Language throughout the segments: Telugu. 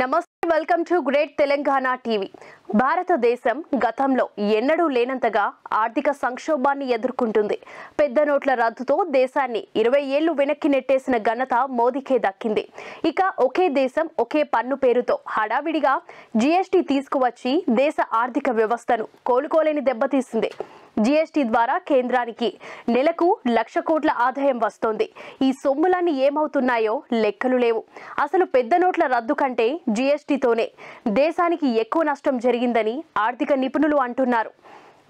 నమస్తే welcome to great Telangana TV భారతదేశం గతంలో ఎన్నడూ లేనంతగా ఆర్థిక సంక్షోభాన్ని ఎదుర్కొంటుంది పెద్ద నోట్ల రద్దుతో దేశాన్ని ఇరవై ఏళ్లు వెనక్కి నెట్టేసిన ఘనత మోదీకే దక్కింది ఇక ఒకే దేశం ఒకే పన్ను పేరుతో హడావిడిగా జీఎస్టీ తీసుకువచ్చి దేశ ఆర్థిక వ్యవస్థను కోలుకోలేని దెబ్బతీసింది జీఎస్టీ ద్వారా కేంద్రానికి నెలకు లక్ష కోట్ల ఆదాయం వస్తోంది ఈ సొమ్ములన్నీ ఏమవుతున్నాయో లెక్కలు లేవు అసలు పెద్ద నోట్ల రద్దు కంటే జీఎస్టీతోనే దేశానికి ఎక్కువ నష్టం జరిగిందని ఆర్థిక నిపుణులు అంటున్నారు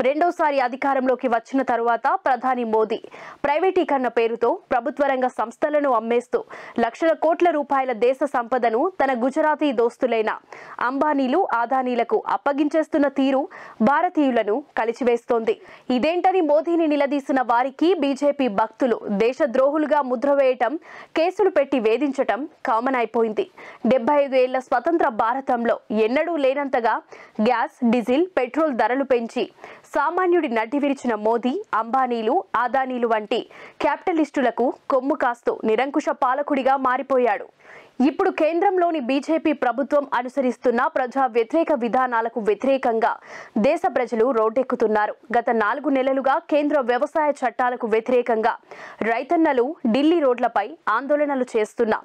రెండోసారి అధికారంలోకి వచ్చిన తరువాత ప్రధాని మోదీ ప్రైవేటీకరణ పేరుతో ప్రభుత్వ రంగ సంస్థలను అమ్మేస్తూ లక్షల కోట్ల రూపాయల దేశ సంపదను తన గుజరాతీ దోస్తులైన అంబానీలు ఆదానీలకు అప్పగించేస్తున్న తీరు భారతీయులను కలిచివేస్తోంది ఇదేంటని మోదీని నిలదీసిన వారికి బీజేపీ భక్తులు దేశద్రోహులుగా ముద్రవేయటం కేసులు పెట్టి వేధించటం కామన్ అయిపోయింది డెబ్బై ఐదు ఏళ్ల స్వతంత్ర భారతంలో ఎన్నడూ లేనంతగా గ్యాస్ డీజిల్ పెట్రోల్ ధరలు పెంచి సామాన్యుడి నడ్డి విరిచిన మోదీ అంబానీలు ఆదానీలు వంటి క్యాపిటలిస్టులకు కొమ్ము కాస్తూ నిరంకుశ పాలకుడిగా మారిపోయాడు ఇప్పుడు కేంద్రంలోని బీజేపీ ప్రభుత్వం అనుసరిస్తున్న ప్రజా వ్యతిరేక విధానాలకు వ్యతిరేకంగా దేశ ప్రజలు రోడ్డెక్కుతున్నారు గత నాలుగు నెలలుగా కేంద్ర వ్యవసాయ చట్టాలకు వ్యతిరేకంగా రైతన్నలు ఢిల్లీ రోడ్లపై ఆందోళనలు చేస్తున్న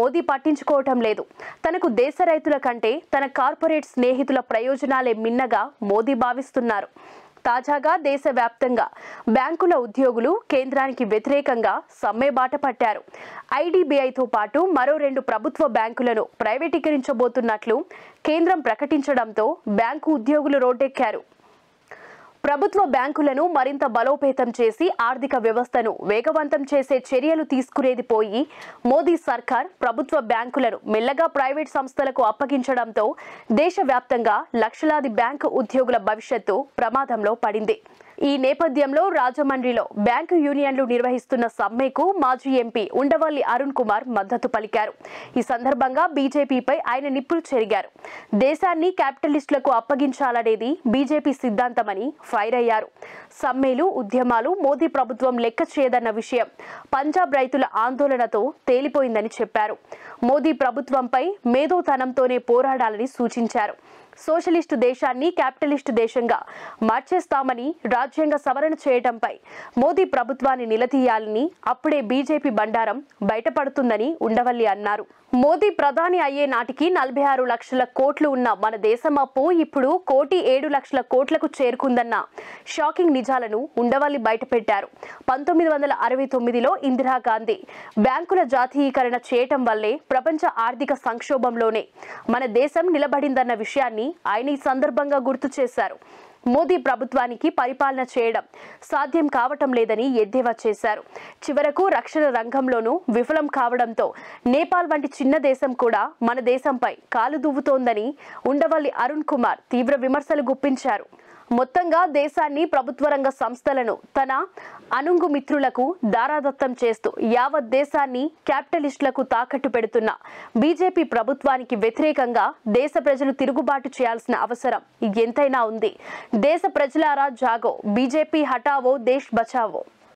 మోదీ పట్టించుకోవటం లేదు తనకు దేశ రైతుల కంటే తన కార్పొరేట్ స్నేహితుల ప్రయోజనాలే మిన్నగా మోదీ భావిస్తున్నారు తాజాగా దేశవ్యాప్తంగా బ్యాంకుల ఉద్యోగులు కేంద్రానికి వ్యతిరేకంగా సమ్మె బాట పట్టారు ఐడిబిఐతో పాటు మరో రెండు ప్రభుత్వ బ్యాంకులను ప్రైవేటీకరించబోతున్నట్లు కేంద్రం ప్రకటించడంతో బ్యాంకు ఉద్యోగులు రోడ్డెక్కారు ప్రభుత్వ బ్యాంకులను మరింత బలోపేతం చేసి ఆర్థిక వ్యవస్థను వేగవంతం చేసే చర్యలు తీసుకునేది పోయి మోదీ సర్కార్ ప్రభుత్వ బ్యాంకులను మెల్లగా ప్రైవేట్ సంస్థలకు అప్పగించడంతో దేశవ్యాప్తంగా లక్షలాది బ్యాంకు ఉద్యోగుల భవిష్యత్తు ప్రమాదంలో పడింది ఈ నేపథ్యంలో రాజమండ్రిలో బ్యాంకు యూనియన్లు నిర్వహిస్తున్న సమ్మెకు మాజీ ఎంపీ ఉండవల్లి అరుణ్ కుమార్ మద్దతు పలికారు ఈ సందర్భంగా బీజేపీపై ఆయన నిప్పులు చెరిగారు దేశాన్ని క్యాపిటలిస్టులకు అప్పగించాలనేది బీజేపీ సిద్ధాంతమని ఫైర్ అయ్యారు సమ్మెలు ఉద్యమాలు మోదీ ప్రభుత్వం లెక్క చేయదన్న విషయం పంజాబ్ రైతుల ఆందోళనతో తేలిపోయిందని చెప్పారు మోదీ ప్రభుత్వంపై మేధోతనంతోనే పోరాడాలని సూచించారు సోషలిస్టు దేశాన్ని క్యాపిటలిస్టు దేశంగా మార్చేస్తామని రాజ్యాంగ సవరణ చేయడంపై మోదీ ప్రభుత్వాన్ని నిలదీయాలని అప్పుడే బీజేపీ బండారం బయటపడుతుందని ఉండవల్లి అన్నారు మోదీ ప్రధాని అయ్యే నాటికి నలభై ఆరు లక్షల కోట్లు ఉన్న మన దేశం అప్పు ఇప్పుడు కోటి ఏడు లక్షల కోట్లకు చేరుకుందన్న షాకింగ్ నిజాలను ఉండవల్లి బయటపెట్టారు పంతొమ్మిది వందల అరవై తొమ్మిదిలో ఇందిరాగాంధీ బ్యాంకుల జాతీయీకరణ చేయటం వల్లే ప్రపంచ ఆర్థిక సంక్షోభంలోనే మన దేశం నిలబడిందన్న విషయాన్ని ఆయన ఈ సందర్భంగా గుర్తు చేశారు మోదీ ప్రభుత్వానికి పరిపాలన చేయడం సాధ్యం కావటం లేదని ఎద్దేవా చేశారు చివరకు రక్షణ రంగంలోనూ విఫలం కావడంతో నేపాల్ వంటి చిన్న దేశం కూడా మన దేశంపై కాలు దువ్వుతోందని ఉండవల్లి అరుణ్ కుమార్ తీవ్ర విమర్శలు గుప్పించారు మొత్తంగా దేశాన్ని ప్రభుత్వ రంగ సంస్థలను తన అనుంగు మిత్రులకు దారాదత్తం చేస్తూ యావత్ దేశాన్ని క్యాపిటలిస్టులకు తాకట్టు పెడుతున్న బీజేపీ ప్రభుత్వానికి వ్యతిరేకంగా దేశ ప్రజలు తిరుగుబాటు చేయాల్సిన అవసరం ఎంతైనా ఉంది దేశ ప్రజలారా జాగో బీజేపీ హటావో దేశ్ బచావో